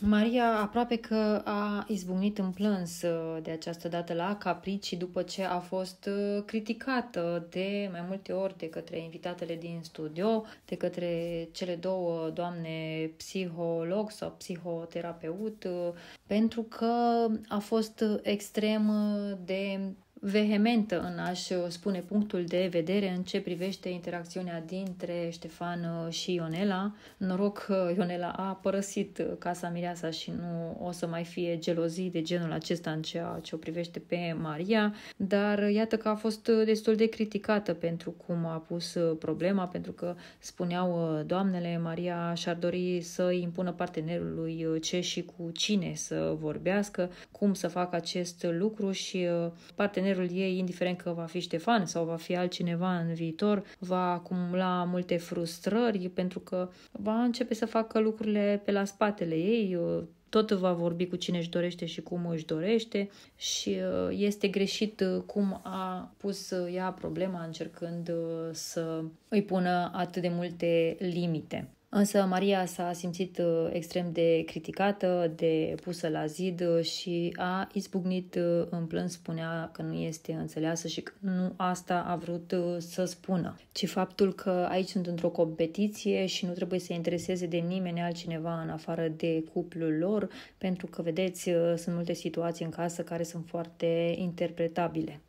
Maria aproape că a izbucnit în plâns uh, de această dată la Caprici, după ce a fost uh, criticată de mai multe ori de către invitatele din studio, de către cele două doamne psiholog sau psihoterapeut, uh, pentru că a fost extrem de vehementă în a uh, spune punctul de vedere în ce privește interacțiunea dintre Ștefan uh, și Ionela. Noroc că Ionela a părăsit uh, casa Mireasa și nu o să mai fie gelozii de genul acesta în ceea ce o privește pe Maria, dar iată că a fost destul de criticată pentru cum a pus problema, pentru că spuneau doamnele, Maria și-ar dori să impună partenerului ce și cu cine să vorbească, cum să facă acest lucru și partenerul caracterul ei, indiferent că va fi Ștefan sau va fi altcineva în viitor, va acumula multe frustrări pentru că va începe să facă lucrurile pe la spatele ei, uh, tot va vorbi cu cine își dorește și cum își dorește și uh, este greșit uh, cum a pus ea problema încercând să îi pună atât de multe limite. Însă Maria s-a simțit uh, extrem de criticată, de pusă la zid uh, și a izbucnit uh, în plâns, spunea că nu este înțeleasă și că nu asta a vrut să spună, ci faptul că aici sunt într-o competiție și nu trebuie să intereseze de nimeni altcineva în afară de cuplul lor, pentru că, vedeți, sunt multe situații în casă care sunt foarte interpretabile.